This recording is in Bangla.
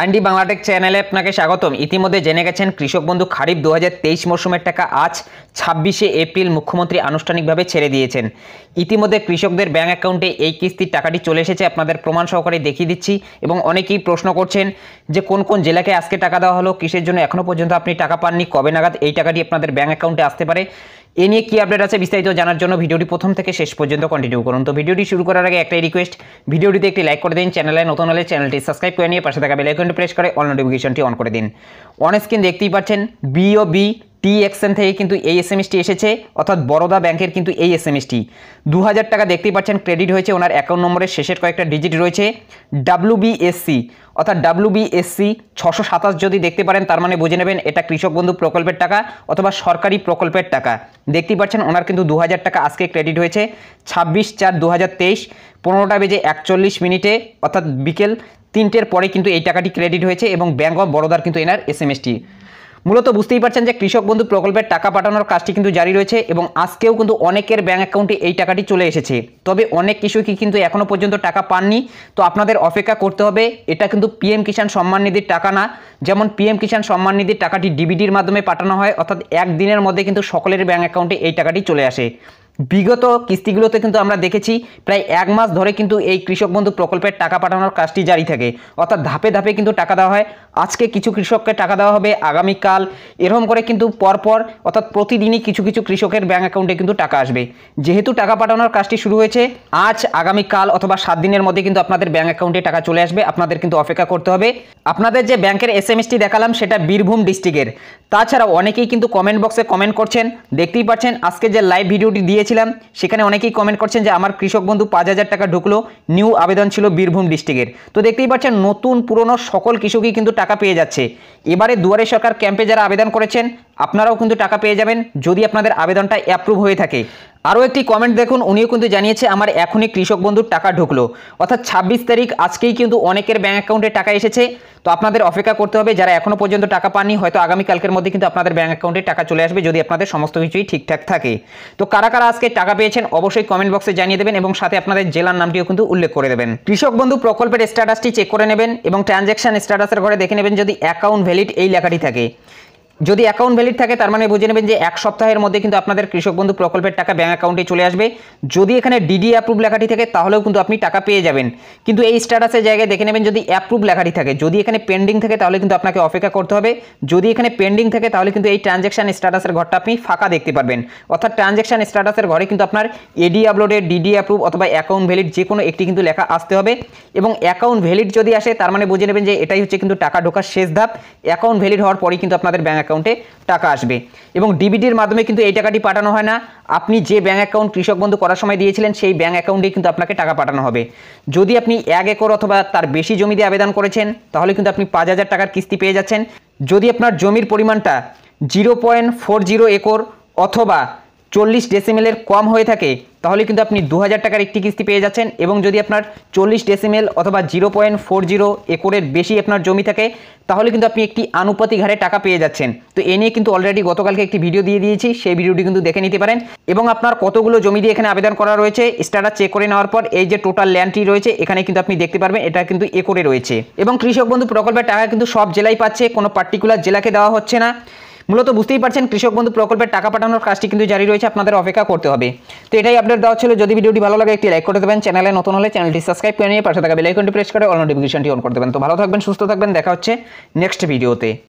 আইনডি বাংলাটেক চ্যানেলে আপনাকে স্বাগতম ইতিমধ্যে জেনে গেছেন কৃষক বন্ধু খারিফ দু মৌসুমের টাকা আজ ছাব্বিশে এপ্রিল মুখ্যমন্ত্রী আনুষ্ঠানিকভাবে ছেড়ে দিয়েছেন ইতিমধ্যে কৃষকদের ব্যাঙ্ক অ্যাকাউন্টে এই কিস্তির টাকাটি চলে এসেছে আপনাদের প্রমাণ সহকারে দেখিয়ে দিচ্ছি এবং অনেকেই প্রশ্ন করছেন যে কোন কোন জেলাকে আজকে টাকা দেওয়া হলো কিসের জন্য এখনও পর্যন্ত আপনি টাকা পাননি কবে নাগাদ এই টাকাটি আপনাদের ব্যাঙ্ক অ্যাকাউন্টে আসতে পারে এ নিয়ে কী আপডেট আছে বিস্তারিত জানার জন্য ভিডিওটি প্রথম থেকে শেষ পর্যন্ত কন্টিনিউ করুন তো ভিডিওটি শুরু করার আগে একটাই রিকোয়েস্ট ভিডিওটিতে একটি লাইক করে দিন চ্যানেলে নতুন হলে চ্যানেলটি সাবস্ক্রাইব করে নিয়ে পাশে থাকা বেলাইকনটি প্রেস করে অল নোটিফিকেশনটি অন করে দিন অন স্ক্রিন দেখতেই পাচ্ছেন বিও বি টিএক্সএন থেকে কিন্তু এই এস এমএসটি এসেছে অর্থাৎ বরোদা ব্যাংকের কিন্তু এই এস এমএসটি দু হাজার টাকা দেখতেই পাচ্ছেন ক্রেডিট হয়েছে ওনার অ্যাকাউন্ট নম্বরের শেষের কয়েকটা ডিজিট রয়েছে ডাব্লুবিএসসি অর্থাৎ ডাব্লুবিএসসি ছশো সাতাশ যদি দেখতে পারেন তার মানে বুঝে নেবেন এটা কৃষক বন্ধু প্রকল্পের টাকা অথবা সরকারি প্রকল্পের টাকা দেখতেই পাচ্ছেন ওনার কিন্তু দু হাজার টাকা আজকে ক্রেডিট হয়েছে ছাব্বিশ চার দু হাজার তেইশ পনেরোটা বেজে একচল্লিশ মিনিটে অর্থাৎ বিকেল তিনটের পরে কিন্তু এই টাকাটি ক্রেডিট হয়েছে এবং ব্যাঙ্ক অফ বরোদার কিন্তু এনার এস এম মূলত বুঝতেই পারছেন যে কৃষক বন্ধু প্রকল্পের টাকা পাঠানোর কাজটি কিন্তু জারি রয়েছে এবং আজকেও কিন্তু অনেকের ব্যাঙ্ক অ্যাকাউন্টে এই টাকাটি চলে এসেছে তবে অনেক কৃষকই কিন্তু এখনও পর্যন্ত টাকা পাননি তো আপনাদের অপেক্ষা করতে হবে এটা কিন্তু পিএম কিষাণ সম্মান নিধির টাকা না যেমন পিএম কিষাণ সম্মান নিধির টাকাটি ডিবিডির মাধ্যমে পাঠানো হয় অর্থাৎ একদিনের মধ্যে কিন্তু সকলের ব্যাঙ্ক অ্যাকাউন্টে এই টাকাটি চলে আসে বিগত কিস্তিগুলোতে কিন্তু আমরা দেখেছি প্রায় এক মাস ধরে কিন্তু এই কৃষক বন্ধু প্রকল্পের টাকা পাঠানোর কাজটি জারি থাকে অর্থাৎ ধাপে ধাপে কিন্তু টাকা দেওয়া হয় আজকে কিছু কৃষককে টাকা দেওয়া হবে আগামীকাল এরকম করে কিন্তু পরপর অর্থাৎ প্রতিদিনই কিছু কিছু কৃষকের ব্যাঙ্ক অ্যাকাউন্টে কিন্তু টাকা আসবে যেহেতু টাকা পাঠানোর কাজটি শুরু হয়েছে আজ আগামীকাল অথবা সাত দিনের মধ্যে কিন্তু আপনাদের ব্যাঙ্ক অ্যাকাউন্টে টাকা চলে আসবে আপনাদের কিন্তু অপেক্ষা করতে হবে আপনাদের যে ব্যাংকের এস এম এসটি দেখালাম সেটা বীরভূম ডিস্ট্রিক্টের তাছাড়া অনেকেই কিন্তু কমেন্ট বক্সে কমেন্ট করছেন দেখতেই পাচ্ছেন আজকে যে লাইভ ভিডিওটি দিয়ে দিয়েছিলাম সেখানে অনেকেই কমেন্ট করছেন যে আমার কৃষক বন্ধু পাঁচ হাজার টাকা ঢুকলো নিউ আবেদন ছিল বীরভূম ডিস্ট্রিক্টের তো দেখতেই পাচ্ছেন নতুন পুরনো সকল কৃষকই কিন্তু টাকা পেয়ে যাচ্ছে এবারে দুয়ারে সরকার ক্যাম্পে যারা আবেদন করেছেন আপনারাও কিন্তু টাকা পেয়ে যাবেন যদি আপনাদের আবেদনটা অ্যাপ্রুভ হয়ে থাকে আরও একটি কমেন্ট দেখুন উনিও কিন্তু জানিয়েছে আমার এখনই কৃষক বন্ধুর টাকা ঢুকলো অর্থাৎ ২৬ তারিখ আজকেই কিন্তু অনেকের ব্যাঙ্ক অ্যাকাউন্টে টাকা এসেছে তো আপনাদের অপেক্ষা করতে হবে যারা এখনও পর্যন্ত টাকা পাননি হয়তো আগামীকালকের মধ্যে কিন্তু আপনাদের ব্যাঙ্ক অ্যাকাউন্টে টাকা চলে আসবে যদি আপনাদের সমস্ত কিছুই ঠিকঠাক থাকে তো কারা কারা আজকে টাকা পেয়েছেন অবশ্যই কমেন্ট বক্সে জানিয়ে দেবেন এবং সাথে আপনাদের জেলার নামটিও কিন্তু উল্লেখ করে দেবেন কৃষক বন্ধু প্রকল্পের স্ট্যাটাসটি চেক করে নেবেন এবং ট্রানজ্যাকশন স্ট্যাটাসের ঘরে দেখে নেবেন যদি অ্যাকাউন্ট ভ্যালিড এই লেখাটি থাকে যদি অ্যাকাউন্ট ভ্যালিড থাকে তার মানে বুঝে নেবেন যে এক সপ্তাহের মধ্যে কিন্তু আপনাদের কৃষক বন্ধু প্রকল্পের টাকা ব্যাঙ্ক অ্যাকাউন্টে চলে আসবে যদি এখানে ডিডি অ্যাপ্রুভ লেখাটি থাকে তাহলেও কিন্তু আপনি টাকা পেয়ে যাবেন কিন্তু এই স্ট্যাটাসের জায়গায় দেখে নেবেন যদি অ্যাপ্রুভ লেখাটি থাকে যদি এখানে পেন্ডিং থাকে তাহলে কিন্তু আপনাকে অপেক্ষা করতে হবে যদি এখানে পেন্ডিং থাকে তাহলে কিন্তু এই ট্রানজ্যাকশান স্ট্যাটাসের ঘরটা আপনি ফাঁকা দেখতে পারবেন অর্থাৎ ট্রানজ্যাকশান স্ট্যাটাসের ঘরে কিন্তু আপনার এডি আপলোডের ডিডি অ্যাপ্রুভ অথবা অ্যাকাউন্ট ভ্যালিড যে কোনো একটি কিন্তু লেখা আসতে হবে এবং অ্যাকাউন্ট ভ্যালিড যদি আসে তার মানে বুঝে নেবেন যে এটাই হচ্ছে কিন্তু টাকা ঢোকার শেষ ধাপ অ্যাকাউন্ট ভ্যালিড হওয়ার পরেই কিন্তু আপনাদের ব্যাঙ্ক অ্যাকাউন্টে টাকা আসবে এবং ডিবিডির মাধ্যমে কিন্তু এই টাকাটি পাঠানো হয় না আপনি যে ব্যাঙ্ক অ্যাকাউন্ট কৃষক বন্ধু করার সময় দিয়েছিলেন সেই ব্যাঙ্ক অ্যাকাউন্টেই কিন্তু আপনাকে টাকা পাঠানো হবে যদি আপনি এক একর অথবা তার বেশি জমিতে আবেদন করেছেন তাহলে কিন্তু আপনি পাঁচ হাজার টাকার কিস্তি পেয়ে যাচ্ছেন যদি আপনার জমির পরিমাণটা zero point four zero acre অথবা চল্লিশ ডেসিমেলের কম হয়ে থাকে তাহলে কিন্তু আপনি দু টাকার একটি কিস্তি পেয়ে যাচ্ছেন এবং যদি আপনার চল্লিশ ডেসিমেল অথবা জিরো পয়েন্ট ফোর জিরো একরের বেশি আপনার জমি থাকে তাহলে কিন্তু আপনি একটি আনুপাতিক হারে টাকা পেয়ে যাচ্ছেন তো এ নিয়ে কিন্তু অলরেডি গতকালকে একটি ভিডিও দিয়ে দিয়েছি সেই ভিডিওটি কিন্তু দেখে নিতে পারেন এবং আপনার কতগুলো জমি দিয়ে এখানে আবেদন করা রয়েছে স্টাটা চেক করে নেওয়ার পর এই যে টোটাল ল্যান্ডটি রয়েছে এখানে কিন্তু আপনি দেখতে পারবেন এটা কিন্তু একরে রয়েছে এবং কৃষক বন্ধু প্রকল্পের টাকা কিন্তু সব জেলায় পাচ্ছে কোনো পার্টিকুলার জেলাকে দেওয়া হচ্ছে না মূলত বুঝতেই পারছেন কৃষক বন্ধু প্রকল্পের টাকা পাঠানোর কাজটি কিন্তু জারি রয়েছে আপনাদের অপেক্ষা করতে হবে তো এটাই আপডেট দেওয়া ছিল যদি ভিডিওটি ভালো লাগে একটি লাইক করে দেবেন চ্যানেলে নতুন হলে চ্যানেলটি সাবস্ক্রাইব করে নিয়ে পাশে থাকা বেলাইকনটি প্রেস করে অল নোটিফিকেশনটি অন করে দেবেন তো ভালো থাকবেন সুস্থ থাকবেন দেখা হচ্ছে নেক্সট ভিডিওতে